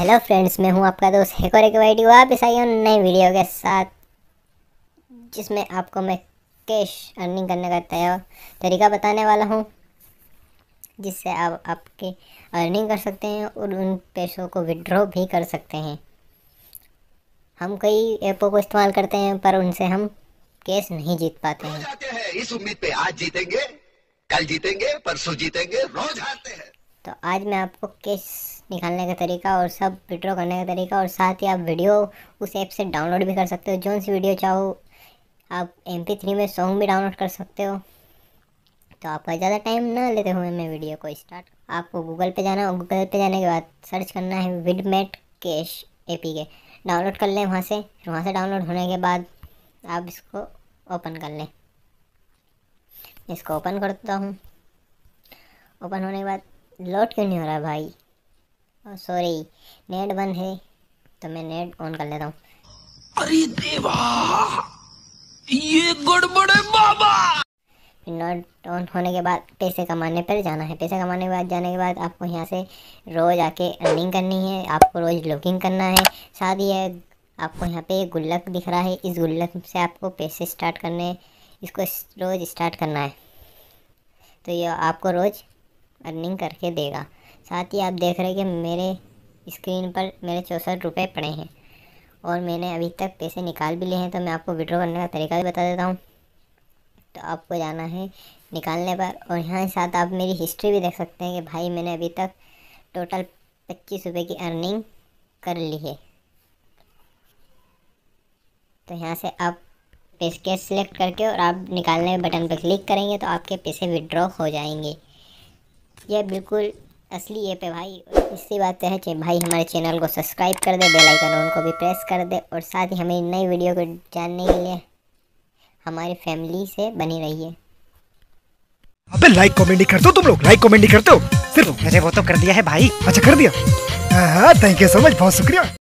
hello friends मैं हूं आपका दोस्त हेकोरे के वाइडी वापस आई हूँ नए वीडियो के साथ जिसमें आपको मैं कैश अर्निंग करने का तय तरीका बताने वाला हूं जिससे आप आपके अर्निंग कर सकते हैं और उन पैसों को विड्रॉ भी कर सकते हैं हम कई ऐपों को इस्तेमाल करते हैं पर उनसे हम कैश नहीं जीत पाते हैं इस उम्मीद पे आज जीतेंगे कल जीतेंगे परसों जीतेंगे रोज हारते हैं तो आज मैं आपको कैश निकालने का तरीका और सब विड्रॉ करने का तरीका और साथ ही आप वीडियो उस ऐप से डाउनलोड भी कर सकते हो जौन सी वीडियो चाहो आप एम थ्री में सॉन्ग भी डाउनलोड कर सकते हो तो आपका ज़्यादा टाइम ना लेते हुए मैं वीडियो को स्टार्ट आपको गूगल पे जाना गूगल पे जाने के बाद सर्च करना है विड मेट कैश ए पी के डाउनलोड कर लें वहाँ से फिर वहाँ से डाउनलोड होने के बाद आप इसको ओपन कर लें इसको ओपन करता हूँ ओपन होने के बाद लोड क्यों नहीं हो रहा भाई सॉरी हाँ, नेट बंद है तो मैं नेट ऑन कर लेता हूँ अरे देवा ये गड़बड़ है बाबा नेट ऑन होने के बाद पैसे कमाने पर जाना है पैसे कमाने के बाद जाने के बाद आपको यहाँ से रोज़ आके अर्निंग करनी है आपको रोज़ लॉगिंग करना है साथ ही आपको यहाँ पे गुल्लक दिख रहा है इस गुल्लक से आपको पैसे स्टार्ट करने इसको रोज़ स्टार्ट करना है तो ये आपको रोज़ अर्निंग करके देगा साथ ही आप देख रहे हैं कि मेरे स्क्रीन पर मेरे चौंसठ रुपये पड़े हैं और मैंने अभी तक पैसे निकाल भी लिए हैं तो मैं आपको विड्रॉ करने का तरीका भी बता देता हूँ तो आपको जाना है निकालने पर और यहाँ साथ आप मेरी हिस्ट्री भी देख सकते हैं कि भाई मैंने अभी तक टोटल पच्चीस रुपये की अर्निंग कर ली है तो यहाँ से आप पेस कैश सेलेक्ट करके और आप निकालने के बटन पर क्लिक करेंगे तो आपके पैसे विड्रॉ हो जाएंगे यह बिल्कुल असली ऐप है भाई इसी बात है कि भाई हमारे चैनल को सब्सक्राइब कर दे बेल आइकन ऑन को भी प्रेस कर दे और साथ ही हमें नई वीडियो को जानने के लिए हमारी फैमिली से बनी रहिए अबे लाइक कॉमेंट कर दो तुम लोग लाइक कॉमेंट करते हो सिर्फ मैंने वो तो कर दिया है भाई अच्छा कर दिया थैंक यू सो मच बहुत शुक्रिया